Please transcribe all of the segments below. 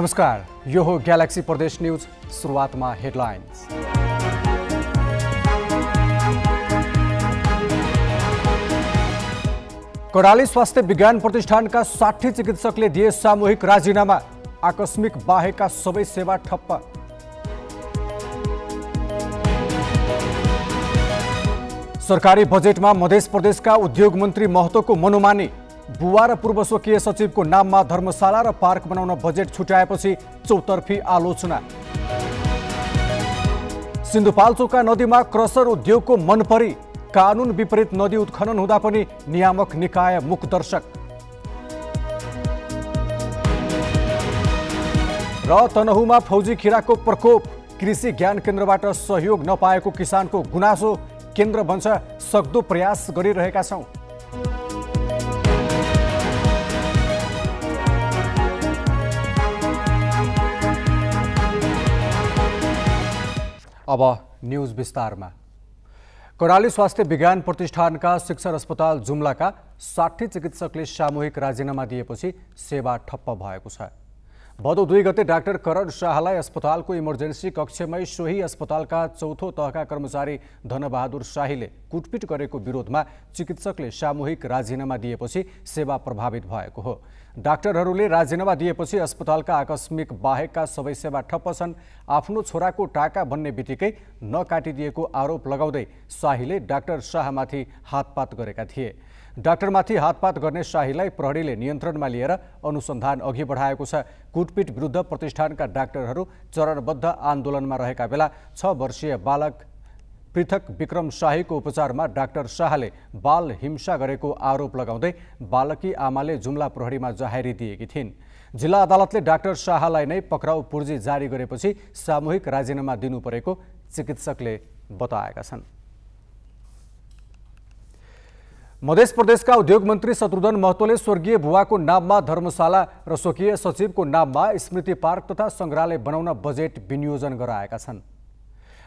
नमस्कार यो हो ग्यालेक्सी प्रदेश न्युज सुरुवातमा हेडलाइन्स कडाली स्वास्थ्य विज्ञान प्रतिष्ठानका साठी चिकित्सकले दिए सामूहिक राजीनामा आकस्मिक बाहेकका सबै सेवा ठप्प सरकारी बजेटमा मध्य प्रदेशका उद्योग मन्त्री महतोको मनोमानी बुवा र पूर्व स्वकीय सचिवको नाममा धर्मशाला र पार्क बनाउन बजेट छुट्याएपछि चौतर्फी आलोचना सिन्धुपाल्चोका नदीमा क्रसर उद्योगको मनपरी कानुन विपरीत नदी उत्खनन हुँदा पनि नियामक निकाय मुख दर्शक र तनहुमा फौजी खिराको प्रकोप कृषि ज्ञान केन्द्रबाट सहयोग नपाएको किसानको गुनासो केन्द्र भन्छ सक्दो प्रयास गरिरहेका छौँ अब न्यूज विस्तारमा कर्णाली स्वास्थ्य विज्ञान प्रतिष्ठानका शिक्षण अस्पताल जुम्लाका साठी चिकित्सकले सामूहिक राजीनामा दिएपछि सेवा ठप्प भएको छ भदौ दुई गते डाक्टर करण शाहलाई अस्पतालको इमर्जेन्सी कक्षमै सोही अस्पतालका चौथो तहका कर्मचारी धनबहादुर शाहीले कुटपिट गरेको विरोधमा चिकित्सकले सामूहिक राजीनामा दिएपछि सेवा प्रभावित भएको हो डाक्टरहरूले राजीनामा दिएपछि अस्पतालका आकस्मिक बाहेकका सबै सेवा ठप्प छन् आफ्नो छोराको टाका भन्ने बित्तिकै नकाटिदिएको आरोप लगाउँदै शाहीले डाक्टर शाहमाथि हातपात गरेका थिए डाक्टरमाथि हातपात गर्ने शाहीलाई प्रहरीले नियन्त्रणमा लिएर अनुसन्धान अघि बढाएको छ कुटपिट विरुद्ध प्रतिष्ठानका डाक्टरहरू चरणबद्ध आन्दोलनमा रहेका बेला छ वर्षीय बालक पृथक विक्रम शाहीको उपचारमा डाक्टर शाहले बाल हिंसा गरेको आरोप लगाउँदै बालकी आमाले जुम्ला प्रहरीमा जाहेरी दिएकी थिइन् जिल्ला अदालतले डाक्टर शाहलाई नै पक्राउ पूर्जी जारी गरेपछि सामूहिक राजीनामा दिनुपरेको चिकित्सकले बताएका छन् मधेस प्रदेशका उद्योग मन्त्री महतोले स्वर्गीय भुवाको नाममा धर्मशाला र स्वकीय सचिवको नाममा स्मृति पार्क तथा सङ्ग्रहालय बनाउन बजेट विनियोजन गराएका छन्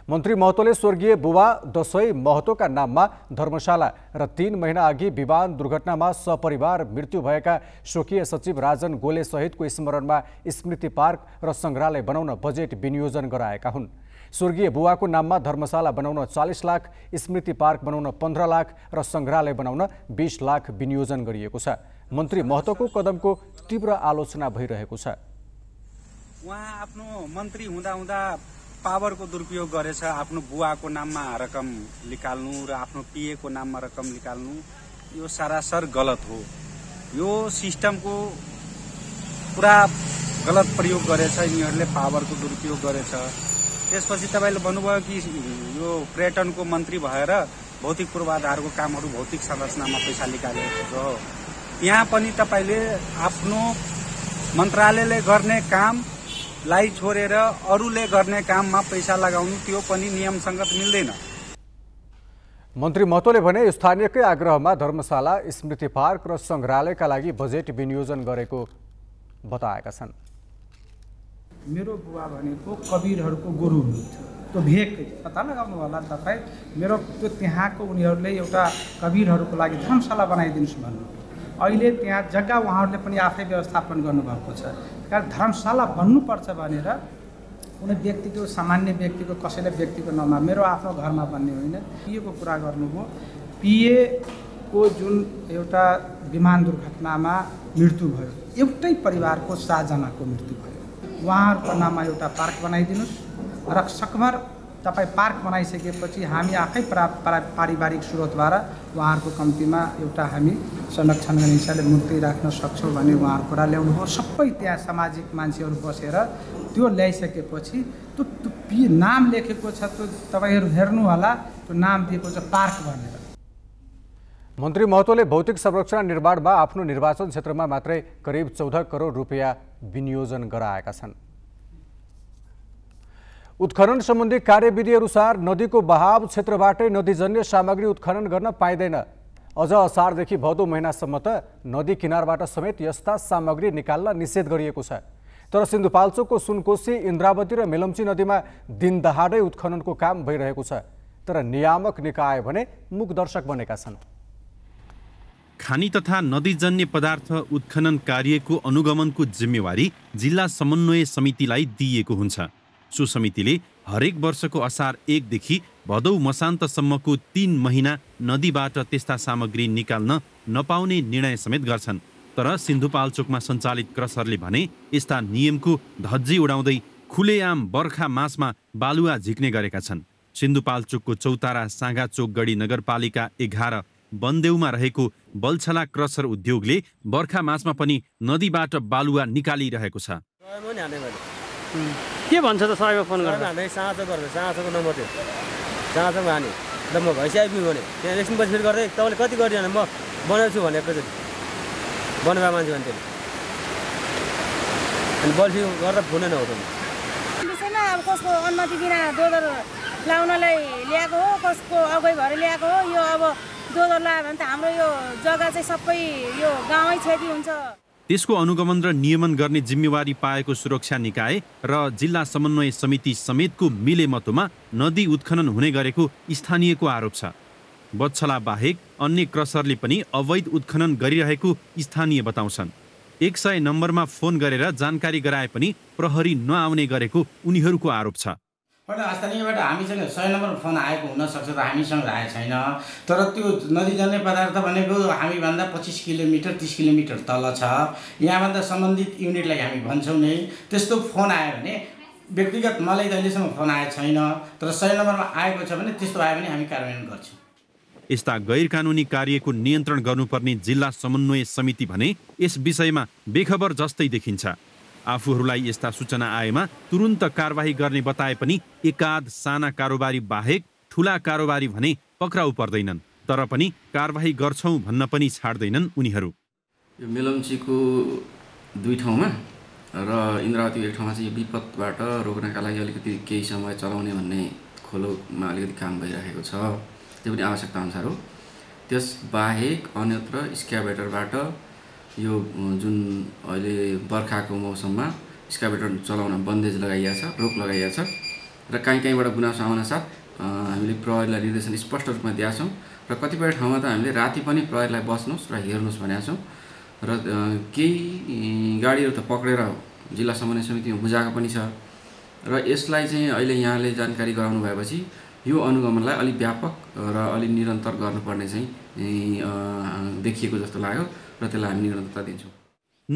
मन्त्री महतोले स्वर्गीय बुबा दशै महतोका नाममा धर्मशाला र तीन महिना अघि विमान दुर्घटनामा सपरिवार मृत्यु भएका स्वकीय सचिव राजन गोले सहितको स्मरणमा स्मृति पार्क र सङ्ग्रहालय बनाउन बजेट विनियोजन गराएका हुन् स्वर्गीय बुवाको नाममा धर्मशाला बनाउन चालिस लाख स्मृति पार्क बनाउन पन्ध्र लाख र सङ्ग्रहालय बनाउन बिस लाख विनियोजन गरिएको छ मन्त्री महतोको कदमको तीव्र आलोचना भइरहेको छ उहाँ आफ्नो मन्त्री हुँदा हुँदा पावरको दुरुपयोग गरेछ आफ्नो बुवाको नाममा रकम निकाल्नु र आफ्नो पिएको नाममा रकम निकाल्नु यो सरासर गलत हो यो सिस्टमको पूरा गलत प्रयोग गरेछ यिनीहरूले पावरको दुरुपयोग गरेछ त्यसपछि तपाईँले भन्नुभयो कि यो पर्यटनको मन्त्री भएर भौतिक पूर्वाधारको कामहरू भौतिक संरचनामा पैसा निकालेको छ यहाँ पनि तपाईँले आफ्नो मन्त्रालयले गर्ने काम लाई छोडेर अरूले गर्ने काममा पैसा लगाउनु त्यो पनि नियमसङ्गत मिल्दैन मन्त्री महतोले भने स्थानीयकै आग्रहमा धर्मशाला स्मृति पार्क र सङ्ग्रहालयका लागि बजेट विनियोजन गरेको बताएका छन् मेरो बुवा भनेको कवीरहरूको गुरु हुनुहुन्थ्यो त्यो भेक पत्ता लगाउनु होला तपाईँ मेरो त्यो त्यहाँको उनीहरूले एउटा कवीरहरूको लागि धर्मशाला बनाइदिनुहोस् भन्नु अहिले त्यहाँ जग्गा उहाँहरूले पनि आफै व्यवस्थापन गर्नुभएको छ कारण धर्मशाला भन्नुपर्छ भनेर कुनै व्यक्तिको सामान्य व्यक्तिको कसैले व्यक्तिको नमा मेरो आफ्नो घरमा भन्ने होइन पिएको कुरा गर्नुभयो पिएको जुन एउटा विमान दुर्घटनामा मृत्यु भयो एउटै परिवारको सातजनाको मृत्यु भयो उहाँहरूको नाममा एउटा पार्क बनाइदिनुहोस् र सकभर तपाईँ पार्क बनाइसकेपछि हामी आफै प्रा पारिवारिक स्रोतद्वारा उहाँहरूको कम्तीमा एउटा हामी संरक्षण गर्ने हिसाबले मूर्ति राख्न सक्छौँ भन्ने उहाँहरू कुरा ल्याउनु हो सबै त्यहाँ सामाजिक मान्छेहरू बसेर त्यो ल्याइसकेपछि त्यो नाम लेखेको छ त्यो तपाईँहरू हेर्नुहोला त्यो नाम दिएको छ पार्क भनेर मन्त्री महतोले भौतिक संरक्षण निर्माणमा आफ्नो निर्वाचन क्षेत्रमा मात्रै करिब चौध करोड रुपियाँ विनियोजन गराएका छन् उत्खनन सम्बन्धी कार्यविधि अनुसार नदीको बहाव क्षेत्रबाटै नदीजन्य सामग्री उत्खनन गर्न पाइँदैन अझ असारदेखि भदौ महिनासम्म त नदी किनारबाट समेत यस्ता सामग्री निकाल्न निषेध गरिएको छ तर सिन्धुपाल्चोकको सुनकोशी इन्द्रावती र मेलम्ची नदीमा दिनदहाडै उत्खननको काम भइरहेको छ तर नियामक निकाय भने मुखदर्शक बनेका छन् खानी तथा नदीजन्य पदार्थ उत्खनन कार्यको अनुगमनको जिम्मेवारी जिल्ला समन्वय समितिलाई दिइएको हुन्छ सो समितिले हरेक वर्षको असार एकदेखि भदौ मसान्तसम्मको तिन महिना नदीबाट त्यस्ता सामग्री निकाल्न नपाउने निर्णय समेत गर्छन् तर सिन्धुपाल्चोकमा सञ्चालित क्रसरले भने यस्ता नियमको धज्जी उडाउँदै खुलेआम बर्खा मासमा बालुवा झिक्ने गरेका छन् सिन्धुपाल्चोकको चौतारा साँगाचोकगढी नगरपालिका एघार बन्देउमा रहेको बल्छला क्रसर उद्योगले बर्खा मासमा पनि नदीबाट बालुवा निकालिरहेको छ के भन्छ त सरैमा फोन गरेर हामी साँचो गरेर साँचोको नम्बर थियो साँचोमा हाने ल म भैँसी आइपुग्यो भने त्यहाँ एकछिन फेरि गर्दै तपाईँले कति भने म बनाउँछु भनेको एकैचोटि बनाएको मान्छे भने त्यसले अनि बल्छी गर्दा फोनै नहुँदैन अब कसको अनुमति बिना दोदर लाउनलाई ल्याएको हो कसको अगै भएर ल्याएको हो यो अब दोदर लगायो भने त हाम्रो यो जग्गा चाहिँ सबै यो गाउँै क्षति हुन्छ त्यसको अनुगमन र नियमन गर्ने जिम्मेवारी पाएको सुरक्षा निकाय र जिल्ला समन्वय समिति समेतको मिलेमतोमा नदी उत्खनन हुने गरेको स्थानीयको आरोप छ बच्छला बाहेक अन्य क्रसरले पनि अवैध उत्खनन गरिरहेको स्थानीय बताउँछन् एक सय नम्बरमा फोन गरेर जानकारी गराए पनि प्रहरी नआउने गरेको उनीहरूको आरोप छ होइन स्थानीयबाट हामीसँग सय नम्बर फोन आएको हुनसक्छ त हामीसँग आएको छैन तर त्यो नदी जाने पदार्थ भनेको हामीभन्दा पच्चिस किलोमिटर तिस किलोमिटर तल छ यहाँभन्दा सम्बन्धित युनिटलाई हामी भन्छौँ नै त्यस्तो फोन आयो भने व्यक्तिगत मलाई त अहिलेसम्म फोन आएको छैन तर सय नम्बरमा आएको छ भने त्यस्तो आयो भने हामी कार्यान्वयन गर्छौँ यस्ता गैर कानुनी कार्यको नियन्त्रण गर्नुपर्ने जिल्ला समन्वय समिति भने यस विषयमा बेखबर जस्तै देखिन्छ आफूहरूलाई यस्ता सूचना आएमा तुरुन्त कारवाही गर्ने बताए पनि एकाध साना कारोबारी बाहेक ठुला कारोबारी भने पक्राउ पर्दैनन् तर पनि कारवाही गर्छौँ भन्न पनि छाड्दैनन् उनीहरू यो मेलम्चीको दुई ठाउँमा र इन्द्रावती एक ठाउँमा चाहिँ यो विपदबाट रोक्नका लागि अलिकति केही समय चलाउने भन्ने खोलोमा अलिकति काम भइरहेको छ त्यो पनि आवश्यकता अनुसार हो बाहेक अन्यत्र स्क्याबेटरबाट यो जुन अहिले बर्खाको मौसममा स्काबेटर चलाउन बन्देज लगाइएको छ रोक लगाइएको छ र काहीँ काहीँबाट गुनासो आउन आउनसाथ हामीले प्रहरीलाई निर्देशन स्पष्ट रूपमा दिएका छौँ र कतिपय ठाउँमा त हामीले राति पनि प्रहरीलाई बस्नुहोस् र हेर्नुहोस् भनेका छौँ र केही गाडीहरू त पक्रेर जिल्ला समन्वय समितिमा बुझाएको पनि छ र यसलाई चाहिँ अहिले यहाँले जानकारी गराउनु भएपछि यो अनुगमनलाई अलिक व्यापक र अलिक निरन्तर गर्नुपर्ने चाहिँ देखिएको जस्तो लाग्यो र त्यसलाई हामी निरन्तरता दिन्छौँ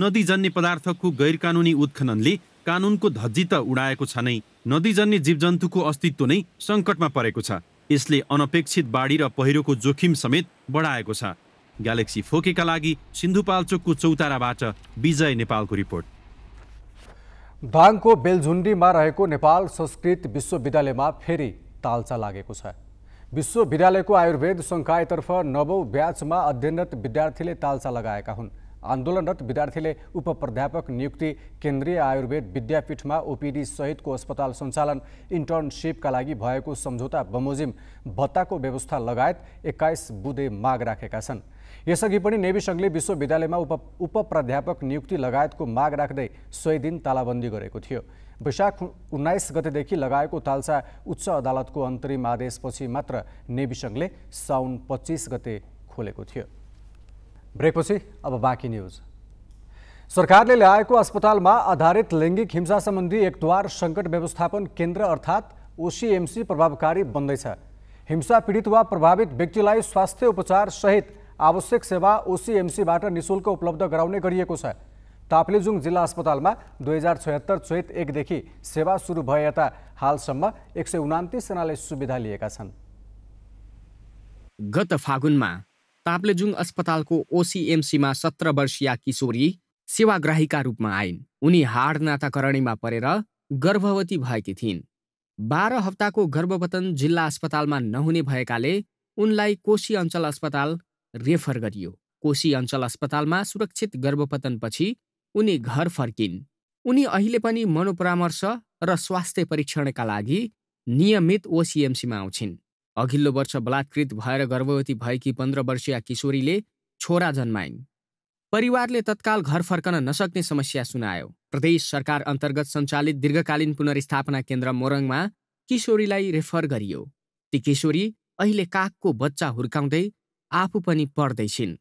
नदीजन्य पदार्थको गैरकानुनी उत्खननले कानुनको धज्जी त उडाएको छ नै नदीजन्य जीवजन्तुको अस्तित्व नै सङ्कटमा परेको छ यसले अनपेक्षित बाढी र पहिरोको जोखिम समेत बढाएको छ ग्यालेक्सी फोकेका लागि सिन्धुपाल्चोकको चौताराबाट विजय नेपालको रिपोर्ट बाङको बेलझुन्डीमा रहेको नेपाल संस्कृत विश्वविद्यालयमा फेरि तालचा लागेको छ विश्वविद्यालयको आयुर्वेद सङ्कायतर्फ नवौँ ब्याचमा अध्ययनरत विद्यार्थीले ताल्चा लगाएका हुन् आन्दोलनरत विद्यार्थीले उप प्राध्यापक नियुक्ति केन्द्रीय आयुर्वेद विद्यापीठमा ओपिडी सहितको अस्पताल सञ्चालन इन्टर्नसिपका लागि भएको सम्झौता बमोजिम भत्ताको व्यवस्था लगायत एक्काइस बुधे माग राखेका छन् यसअघि पनि नेभी सङ्घले विश्वविद्यालयमा उप उपप्राध्यापक नियुक्ति लगायतको माग राख्दै सय दिन तालाबन्दी गरेको थियो वैशाख उन्नाइस गतेदेखि लगाएको तालसा उच्च अदालतको अन्तरिम आदेशपछि मात्र नेविसङ्घले साउन पच्चिस गते खोलेको थियो ब्रेकपछि अब बाँकी न्युज सरकारले ल्याएको अस्पतालमा आधारित लैङ्गिक हिंसा सम्बन्धी एकद्वार सङ्कट व्यवस्थापन केन्द्र अर्थात् ओसिएमसी प्रभावकारी बन्दैछ हिंसा पीडित वा प्रभावित व्यक्तिलाई स्वास्थ्य उपचार सहित आवश्यक सेवा ओसिएमसीबाट निशुल्क उपलब्ध गराउने गरिएको छ ताप्लेजुङ जिल्ला अस्पतालमा दुई हजार छयत्तर चैत एकदेखि सेवा सुरु भए यता हालसम्म एक सय उनातिसजनाले सुविधा लिएका छन् गत फागुनमा ताप्लेजुङ अस्पतालको ओसिएमसीमा सत्र वर्षीय किशोरी सेवाग्राहीका रूपमा आइन् उनी हाड नाताकरणीमा परेर गर्भवती भएकी थिइन् बाह्र हप्ताको गर्भपतन जिल्ला अस्पतालमा नहुने भएकाले उनलाई कोशी अञ्चल अस्पताल रेफर गरियो कोशी अञ्चल अस्पतालमा सुरक्षित गर्भपतनपछि उनी घर फर्किन् उनी अहिले पनि मनोपरामर्श र स्वास्थ्य परीक्षणका लागि नियमित ओसिएमसीमा आउँछिन् अघिल्लो वर्ष बलात्कृत भएर गर्भवती भएकी पन्ध्र वर्षीय किशोरीले छोरा जन्माइन् परिवारले तत्काल घर फर्कन नसक्ने समस्या सुनायो प्रदेश सरकार अन्तर्गत सञ्चालित दीर्घकालीन पुनर्स्थापना केन्द्र मोरङमा किशोरीलाई रेफर गरियो ती किशोरी अहिले कागको बच्चा हुर्काउँदै आफू पनि पढ्दैछिन्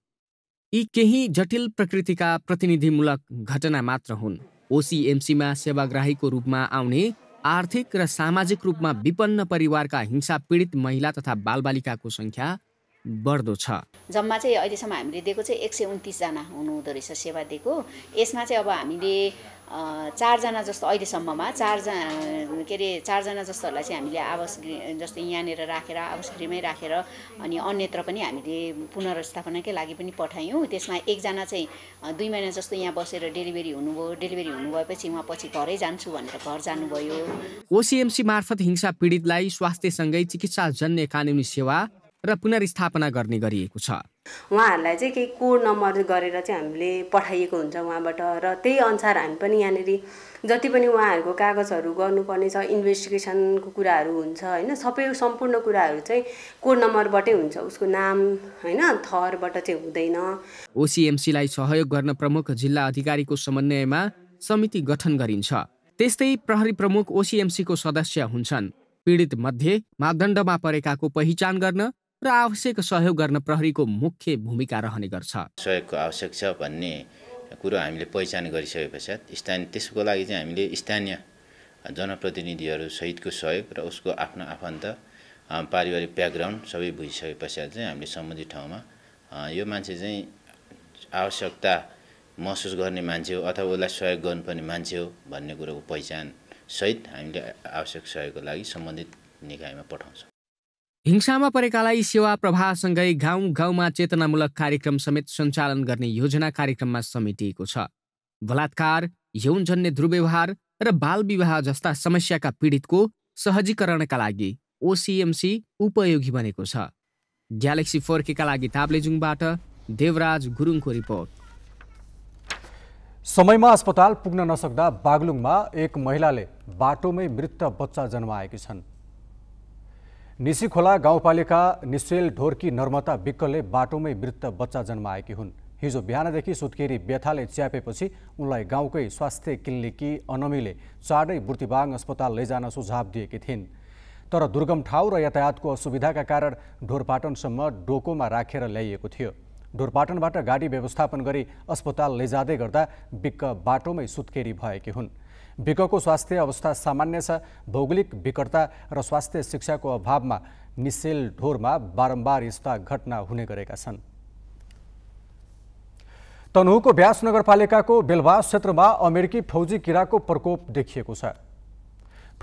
यी केही जटिल प्रकृतिका प्रतिनिधिमूलक घटना मात्र हुन् ओसिएमसीमा सेवाग्राहीको रूपमा आउने आर्थिक र सामाजिक रूपमा विपन्न परिवारका हिंसा पीडित महिला तथा बालबालिकाको सङ्ख्या बढ्दो छ जम्मा चाहिँ अहिलेसम्म हामीले दिएको चाहिँ एक सय उन्तिसजना हुनुहुँदो रहेछ सेवा दिएको यसमा चाहिँ अब हामीले चारजना जस्तो अहिलेसम्ममा चारजना के अरे चारजना जस्तोहरूलाई चाहिँ हामीले आवास जस्तै यहाँनिर राखेर आवास गृहमै राखेर अनि अन्यत्र पनि हामीले पुनर्स्थापनाकै लागि पनि पठायौँ त्यसमा एकजना चाहिँ दुई महिना जस्तो यहाँ बसेर डेलिभरी हुनुभयो डेलिभरी हुनुभएपछि उहाँ पछि घरै जान्छु भनेर घर जानुभयो ओसिएमसी मार्फत हिंसा पीडितलाई स्वास्थ्यसँगै चिकित्सा जन्य कानुनी सेवा र पुनर्स्थापना गर्ने गरिएको छ उहाँहरूलाई चाहिँ केही कोड नम्बर गरेर चाहिँ हामीले पठाइएको हुन्छ उहाँबाट र त्यही अनुसार हामी पनि यहाँनिर जति पनि उहाँहरूको कागजहरू गर्नुपर्ने छ इन्भेस्टिगेसनको कुराहरू हुन्छ होइन सबै सम्पूर्ण कुराहरू चाहिँ कोड नम्बरबाटै हुन्छ उसको नाम होइन थरबाट चाहिँ हुँदैन ओसिएमसीलाई सहयोग गर्न प्रमुख जिल्ला अधिकारीको समन्वयमा समिति गठन गरिन्छ त्यस्तै प्रहरी प्रमुख ओसिएमसीको सदस्य हुन्छन् पीडित मध्ये मापदण्डमा परेकाको पहिचान गर्न र आवश्यक सहयोग गर्न प्रहरीको मुख्य भूमिका रहने गर्छ सहयोगको आवश्यक छ भन्ने कुरो हामीले पहिचान गरिसके पश्चात स्थानीय त्यसको लागि चाहिँ हामीले स्थानीय जनप्रतिनिधिहरू सहितको सहयोग र उसको आफ्नो आफन्त पारिवारिक ब्याकग्राउन्ड सबै बुझिसके पश्चात चाहिँ हामीले सम्बन्धित ठाउँमा यो मान्छे चाहिँ आवश्यकता महसुस गर्ने मान्छे हो अथवा उसलाई सहयोग गर्नुपर्ने मान्छे हो भन्ने कुरोको पहिचान सहित हामीले आवश्यक सहयोगको लागि सम्बन्धित निकायमा पठाउँछौँ हिंसामा परेकालाई सेवा प्रभावसँगै गाउँ गाउँमा चेतनामूलक कार्यक्रम समेत सञ्चालन गर्ने योजना कार्यक्रममा समेटिएको छ बलात्कार यौनजन्य दुर्व्यवहार र बाल विवाह जस्ता समस्याका पीडितको सहजीकरणका लागि ओसिएमसी उपयोगी बनेको छ ग्यालेक्सी फोर्केका लागि ताप्लेजुङबाट देवराज गुरुङको रिपोर्ट समयमा अस्पताल पुग्न नसक्दा बागलुङमा एक महिलाले बाटोमै मृत बच्चा जन्माएकी छन् निसीखोला गाउँपालिका निश्चेल ढोर्की नर्मता विक्कलले बाटोमै मृत बच्चा जन्माएकी हुन् हिजो बिहानदेखि सुत्केरी व्यथाले च्यापेपछि उनलाई गाउँकै स्वास्थ्य क्लिनिकी अनमीले चाँडै बुर्तिबाङ अस्पताल लैजान सुझाव दिएकी थिइन् तर दुर्गम ठाउँ र यातायातको असुविधाका कारण ढोरपाटनसम्म डोकोमा राखेर ल्याइएको थियो ढोरपाटनबाट गाडी व्यवस्थापन गरी अस्पताल लैजाँदै गर्दा विक्क बाटोमै सुत्केरी भएकी हुन् विकको स्वास्थ्य अवस्था सामान्य छ भौगोलिक विकटता र स्वास्थ्य शिक्षाको अभावमा निसेल ढोरमा बारम्बार यस्ता घटना हुने गरेका छन् तनहुको ब्यास नगरपालिकाको बेलवास क्षेत्रमा अमेरिकी फौजी किराको प्रकोप देखिएको छ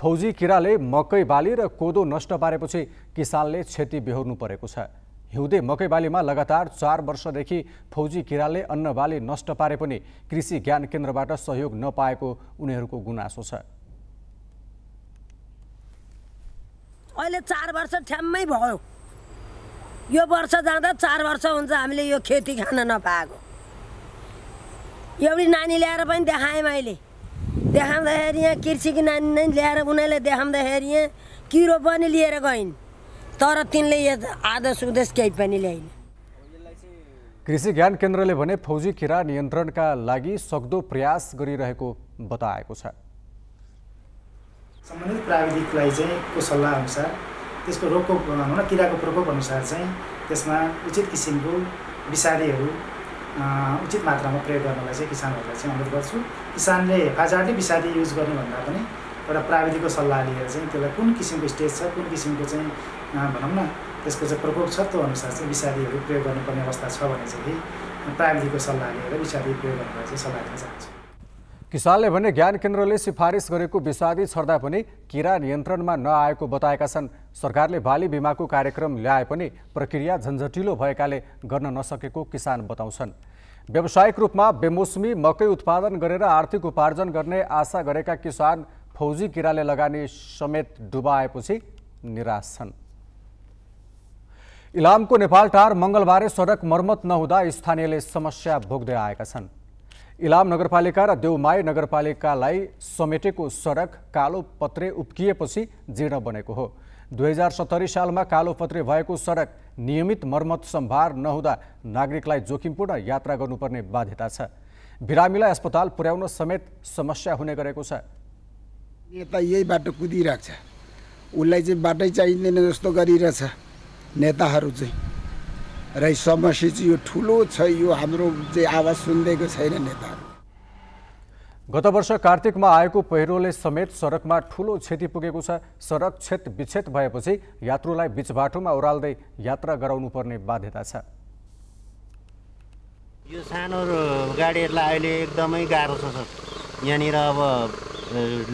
फौजी किराले मकै बाली र कोदो नष्ट पारेपछि किसानले क्षति बेहोर्नु परेको छ हिउँदे मकै बालीमा लगातार चार वर्षदेखि फौजी किराले अन्न बाली नष्ट पारे पनि कृषि ज्ञान केन्द्रबाट सहयोग नपाएको उनीहरूको गुनासो छ अहिले चार वर्ष ठ्याम्मै भयो यो वर्ष जाँदा चार वर्ष हुन्छ हामीले यो खेती खान नपाएको एउटी नानी ल्याएर पनि देखाएँ मैले देखाउँदाखेरि यहाँ कृषिको नानी नै ल्याएर उनीहरूले देखाउँदाखेरि यहाँ किरो पनि लिएर गइन् तर तिनले आदर्श उदेश केही पनि ल्याइन कृषि ज्ञान केन्द्रले भने फौजी किरा नियन्त्रणका लागि सक्दो प्रयास गरिरहेको बताएको छ सम्बन्धित प्राविधिकलाई चाहिँ को सल्लाह अनुसार त्यसको रोगको भनौँ किराको प्रकोप अनुसार चाहिँ त्यसमा उचित किसिमको विषादीहरू उचित मात्रामा प्रयोग गर्नलाई चाहिँ किसानहरूलाई चाहिँ अनुरोध गर्छु किसानले हेफाजारले विषादी युज गर्नुभन्दा पनि एउटा प्राविधिकको सल्लाह लिएर चाहिँ त्यसलाई कुन किसिमको स्टेज छ कुन किसिमको चाहिँ भनौँ न त्यसको चाहिँ प्रकोप छ त्यो अनुसार चाहिँ विषादीहरू प्रयोग गर्नुपर्ने अवस्था छ भने चाहिँ प्राविधिकको सल्लाह लिएर विषादी प्रयोग गर्नुपर्ने चाहिँ सल्लाह दिन चाहन्छु किसानले भने ज्ञान केन्द्रले सिफारिस गरेको विषादी छर्दा पनि किरा नियन्त्रणमा नआएको बताएका छन् सरकारले बाली बिमाको कार्यक्रम ल्याए पनि प्रक्रिया झन्झटिलो भएकाले गर्न नसकेको किसान बताउँछन् व्यावसायिक रूपमा बेमौसमी मकै उत्पादन गरेर आर्थिक उपार्जन गर्ने आशा गरेका किसान फौजी किराले लगानी समेत डुबाएपछि निराश छन् इलामको नेपालटार मङ्गलबारे सडक मर्मत नहुँदा स्थानीयले समस्या भोग्दै आएका छन् इलाम नगरपालिका र देउमाई नगरपालिकालाई समेटेको सडक कालो पत्रे उप्किएपछि जीर्ण बनेको हो दुई हजार सत्तरी सालमा कालो पत्रे भएको सडक नियमित मर्मत सम्भार नहुँदा नागरिकलाई जोखिमपूर्ण यात्रा गर्नुपर्ने बाध्यता छ बिरामीलाई अस्पताल पुर्याउन समेत समस्या हुने गरेको छ यता यही बाटो कुदिरहेको छ उसलाई चाहिँ बाटै चाहिँदैन जस्तो गरिरहेछ नेताहरू चाहिँ र समस्या चाहिँ यो ठुलो छ यो हाम्रो चाहिँ आवाज सुन्दैको छैन नेताहरू गत वर्ष कार्तिकमा आएको पहिरोले समेत सडकमा ठुलो क्षति पुगेको छ सडक क्षेत विच्छेद भएपछि यात्रुलाई बिच बाटोमा ओह्राल्दै यात्रा गराउनु पर्ने बाध्यता छ यो सानो गाडीहरूलाई अहिले एकदमै गाह्रो छ सर यहाँनिर अब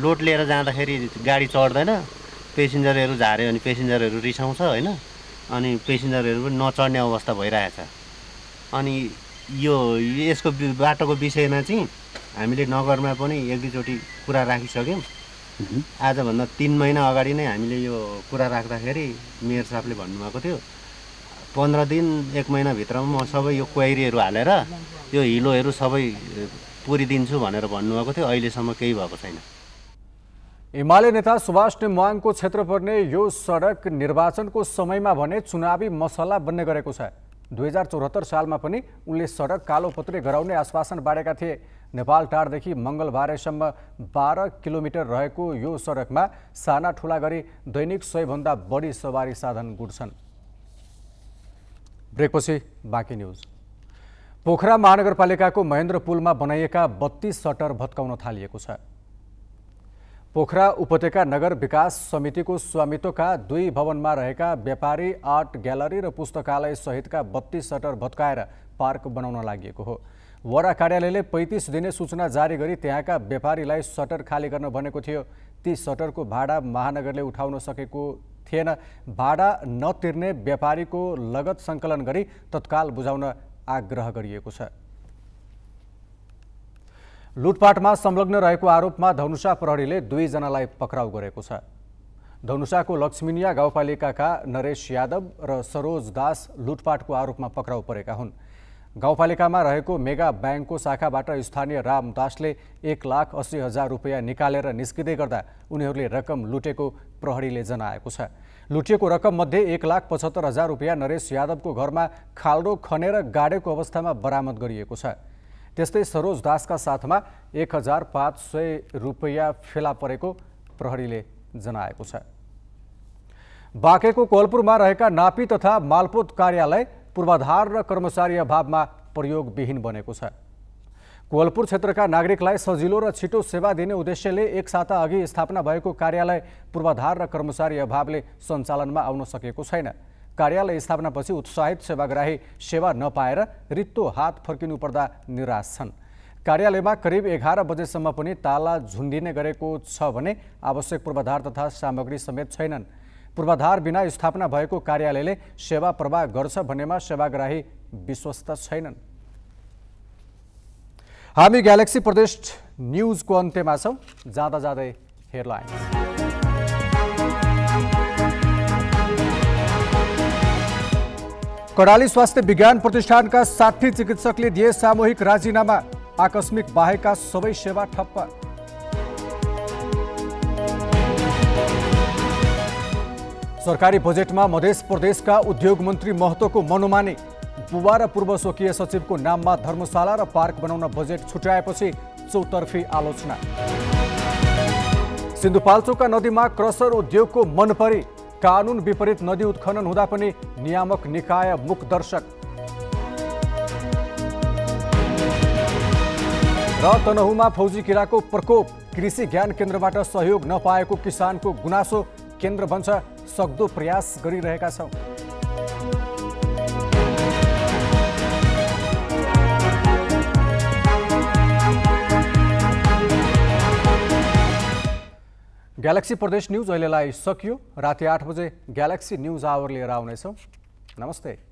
लोड लिएर जाँदाखेरि गाडी चढ्दैन पेसेन्जरहरू झाऱ्यो भने पेसेन्जरहरू रिसाउँछ होइन अनि पेसेन्जरहरू पनि नचढ्ने अवस्था भइरहेछ अनि यो यसको बाटोको विषयमा चाहिँ हामीले नगरमा पनि एक दुईचोटि कुरा राखिसक्यौँ आजभन्दा तिन महिना अगाडि नै हामीले यो कुरा राख्दाखेरि मेयर साहबले भन्नुभएको थियो पन्ध्र दिन एक महिनाभित्रमा म सबै यो क्वाइरीहरू हालेर यो हिलोहरू सबै पुरिदिन्छु भनेर भन्नुभएको थियो अहिलेसम्म केही भएको छैन एमाले नेता सुभाष नेमवाङको क्षेत्र पर्ने यो सडक निर्वाचनको समयमा भने चुनावी मसला बन्ने गरेको छ दुई हजार चौहत्तर सालमा पनि उनले सडक कालोपत्री गराउने आश्वासन बाँडेका थिए नेपाल टाढदेखि मङ्गलबारेसम्म बाह्र किलोमिटर रहेको यो सडकमा साना ठुला गरी दैनिक सयभन्दा बढी सवारी साधन गुड्छन् ब्रेकपछि बाँकी न्युज पोखरा महानगरपालिकाको महेन्द्र पुलमा बनाइएका बत्तीस सटर भत्काउन थालिएको छ पोखरा उपत्यका नगर विकास समितिको स्वामित्वका दुई भवनमा रहेका व्यापारी आर्ट ग्यालरी र पुस्तकालय सहितका बत्तीस सटर भत्काएर पार्क बनाउन लागि हो वडा कार्यालयले पैँतिस दिने सूचना जारी गरी त्यहाँका व्यापारीलाई सटर खाली गर्न भनेको थियो ती सटरको भाडा महानगरले उठाउन सकेको थिएन भाडा नतिर्ने व्यापारीको लगत सङ्कलन गरी तत्काल बुझाउन आग्रह गरिएको छ लुटपाटमा संलग्न रहेको आरोपमा धनुषा प्रहरीले दुईजनालाई पक्राउ गरेको छ धनुषाको लक्ष्मीनिया गाउँपालिकाका नरेश यादव र सरोज दास लुटपाटको आरोपमा पक्राउ परेका हुन् गाउँपालिकामा रहेको मेगा ब्याङ्कको शाखाबाट स्थानीय राम दासले एक लाख अस्सी हजार रुपियाँ निकालेर निस्किँदै गर्दा उनीहरूले रकम लुटेको प्रहरीले जनाएको छ लुटिएको रकममध्ये एक लाख पचहत्तर हजार रुपियाँ नरेश यादवको घरमा खाल्डो खनेर गाडेको अवस्थामा बरामद गरिएको छ त्यस्तै सरोज दासका साथमा एक हजार पाँच सय रुपियाँ फेला परेको प्रहरीले जनाएको छ बाँकेको कोलपुरमा रहेका नापी तथा मालपोत कार्यालय पूर्वाधार र कर्मचारी अभावमा प्रयोगविहीन बनेको छ कोलपुर क्षेत्रका नागरिकलाई सजिलो र छिटो सेवा दिने उद्देश्यले एक साता अघि स्थापना भएको कार्यालय पूर्वाधार र कर्मचारी अभावले सञ्चालनमा आउन सकेको छैन कार्यालय स्थापनापछि उत्साहित सेवाग्राही सेवा नपाएर रित्तो हात फर्किनु पर्दा निराश छन् कार्यालयमा करिब एघार बजेसम्म पनि ताला झुन्डिने गरेको छ भने आवश्यक पूर्वाधार तथा सामग्री समेत छैनन् पूर्वाधार बिना स्थापना भएको कार्यालयले सेवा प्रवाह गर्छ भन्नेमा सेवाग्राही विश्वस्त छैनन् हामी ग्यालेक्सी प्रदेश न्युजको अन्त्यमा छौँ जाँदा जाँदै हेर्ला कडाली स्वास्थ्य विज्ञान प्रतिष्ठानका साथी चिकित्सकले दिए सामूहिक राजीनामा आकस्मिक बाहेकका सबै सेवा ठप्प सरकारी बजेटमा मधेस प्रदेशका उद्योग मन्त्री महतोको मनोमानी बुबा र पूर्व स्वकीय सचिवको नाममा धर्मशाला र पार्क बनाउन बजेट छुट्याएपछि चौतर्फी आलोचना सिन्धुपाल्चोकका नदीमा क्रसर उद्योगको मन मनपरी कानुन विपरीत नदी उत्खनन हुँदा पनि नियामक निकाय मुखदर्शक र तनहुमा फौजी किराको प्रकोप कृषि ज्ञान केन्द्रबाट सहयोग नपाएको किसानको गुनासो केन्द्र बन्छ सक्दो प्रयास गरिरहेका छौँ ग्यालेक्सी प्रदेश न्युज अहिलेलाई सकियो राति आठ बजे ग्यालेक्सी न्युज आवर लिएर आउनेछौँ नमस्ते